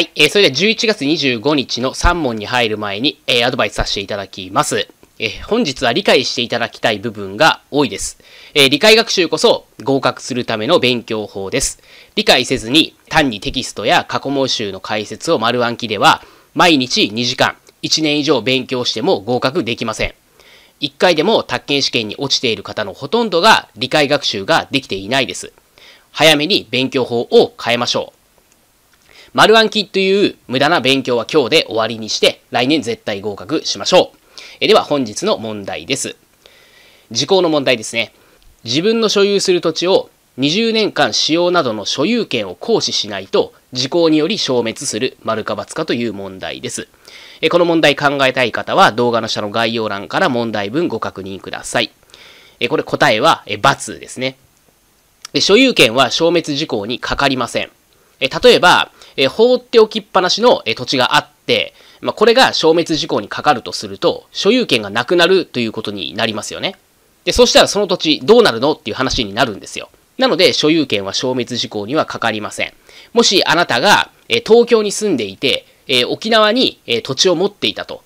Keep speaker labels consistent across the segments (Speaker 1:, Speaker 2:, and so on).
Speaker 1: はい、えー、それでは11月25日の3問に入る前に、えー、アドバイスさせていただきます。えー、本日は理解していただきたい部分が多いです。えー、理解学習こそ合格するための勉強法です。理解せずに単にテキストや過去問集の解説を丸暗記では、毎日2時間、1年以上勉強しても合格できません。1回でも宅建試験に落ちている方のほとんどが理解学習ができていないです。早めに勉強法を変えましょう。丸暗記という無駄な勉強は今日で終わりにして、来年絶対合格しましょう。えでは本日の問題です。時効の問題ですね。自分の所有する土地を20年間使用などの所有権を行使しないと、時効により消滅する丸か罰かという問題です。えこの問題考えたい方は動画の下の概要欄から問題文ご確認ください。えこれ答えはえ×ですね。所有権は消滅時効にかかりません。え例えば、え放っておきっぱなしの、え土地があって、まあ、これが消滅事項にかかるとすると、所有権がなくなるということになりますよね。で、そしたらその土地どうなるのっていう話になるんですよ。なので、所有権は消滅事項にはかかりません。もしあなたが、え東京に住んでいて、え沖縄に、え土地を持っていたと。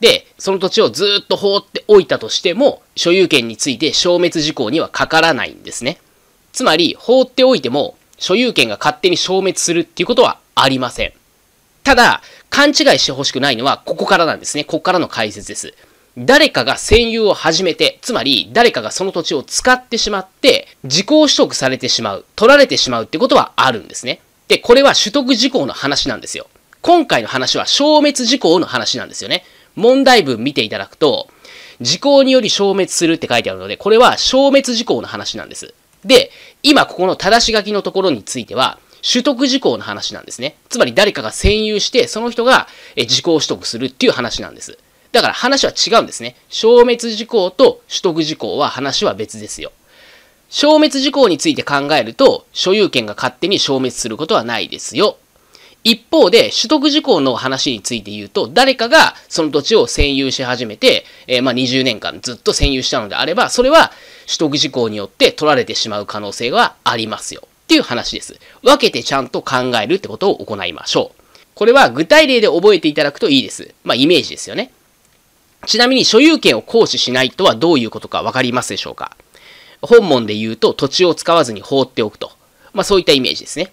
Speaker 1: で、その土地をずっと放っておいたとしても、所有権について消滅事項にはかからないんですね。つまり、放っておいても、所有権が勝手に消滅するっていうことはありません。ただ、勘違いしてほしくないのは、ここからなんですね。ここからの解説です。誰かが占有を始めて、つまり誰かがその土地を使ってしまって、時効取得されてしまう、取られてしまうってことはあるんですね。で、これは取得事項の話なんですよ。今回の話は消滅時効の話なんですよね。問題文見ていただくと、時効により消滅するって書いてあるので、これは消滅時効の話なんです。で、今ここの正し書きのところについては、取得事項の話なんですね。つまり誰かが占有して、その人が時効取得するっていう話なんです。だから話は違うんですね。消滅事項と取得事項は話は別ですよ。消滅事項について考えると、所有権が勝手に消滅することはないですよ。一方で、取得事項の話について言うと、誰かがその土地を占有し始めて、えー、まあ20年間ずっと占有したのであれば、それは取得事項によって取られてしまう可能性はありますよ。っていう話です。分けてちゃんと考えるってことを行いましょう。これは具体例で覚えていただくといいです。まあ、イメージですよね。ちなみに所有権を行使しないとはどういうことかわかりますでしょうか本文で言うと土地を使わずに放っておくと。まあ、そういったイメージですね。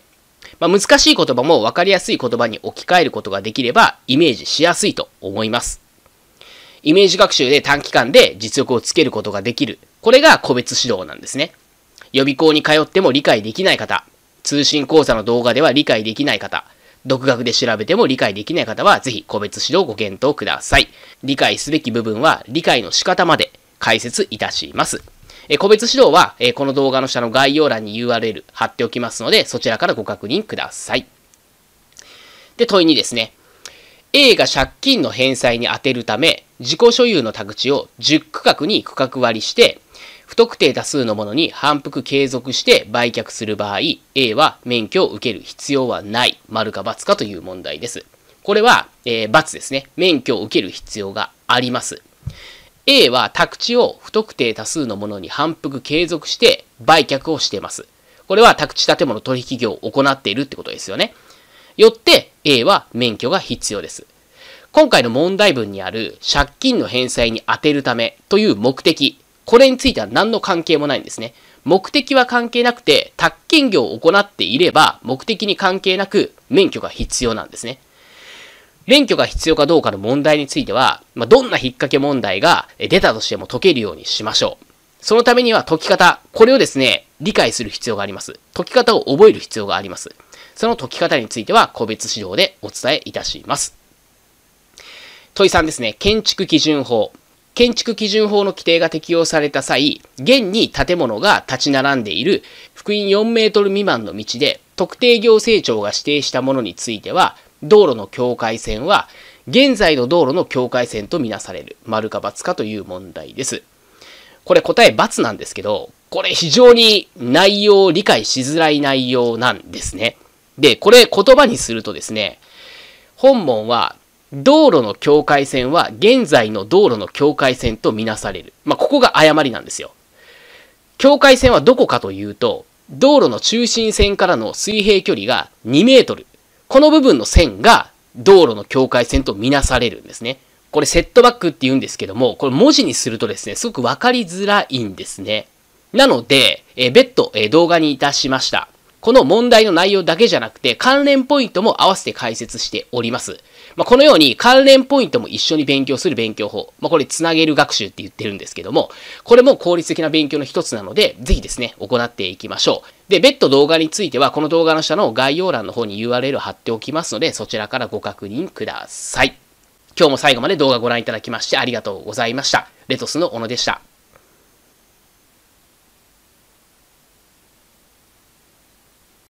Speaker 1: まあ、難しい言葉も分かりやすい言葉に置き換えることができればイメージしやすいと思います。イメージ学習で短期間で実力をつけることができる。これが個別指導なんですね。予備校に通っても理解できない方、通信講座の動画では理解できない方、独学で調べても理解できない方は、ぜひ個別指導をご検討ください。理解すべき部分は理解の仕方まで解説いたします。え個別指導は、えこの動画の下の概要欄に URL 貼っておきますので、そちらからご確認ください。で、問いにですね、A が借金の返済に充てるため、自己所有の宅地を10区画に区画割りして、不特定多数のものに反復継続して売却する場合、A は免許を受ける必要はない、丸か×かという問題です。これは、えー、×ですね。免許を受ける必要があります。A は宅地を不特定多数のものに反復継続して売却をしています。これは宅地建物取引業を行っているってことですよね。よって A は免許が必要です。今回の問題文にある借金の返済に充てるためという目的これについては何の関係もないんですね。目的は関係なくて、宅建業を行っていれば、目的に関係なく免許が必要なんですね。免許が必要かどうかの問題については、まあ、どんな引っ掛け問題が出たとしても解けるようにしましょう。そのためには解き方、これをですね、理解する必要があります。解き方を覚える必要があります。その解き方については個別指導でお伝えいたします。問い3ですね、建築基準法。建築基準法の規定が適用された際、現に建物が立ち並んでいる福音4メートル未満の道で特定行政庁が指定したものについては、道路の境界線は現在の道路の境界線とみなされる。丸か×かという問題です。これ答え×なんですけど、これ非常に内容を理解しづらい内容なんですね。で、これ言葉にするとですね、本門は道路の境界線は現在の道路の境界線とみなされる。まあ、ここが誤りなんですよ。境界線はどこかというと、道路の中心線からの水平距離が2メートル。この部分の線が道路の境界線とみなされるんですね。これセットバックって言うんですけども、これ文字にするとですね、すごくわかりづらいんですね。なので、え別途、え動画にいたしました。この問題の内容だけじゃなくて、関連ポイントも合わせて解説しております。まあ、このように関連ポイントも一緒に勉強する勉強法。まあ、これ、つなげる学習って言ってるんですけども、これも効率的な勉強の一つなので、ぜひですね、行っていきましょう。で、別途動画については、この動画の下の概要欄の方に URL 貼っておきますので、そちらからご確認ください。今日も最後まで動画をご覧いただきましてありがとうございました。レトスの小野でした。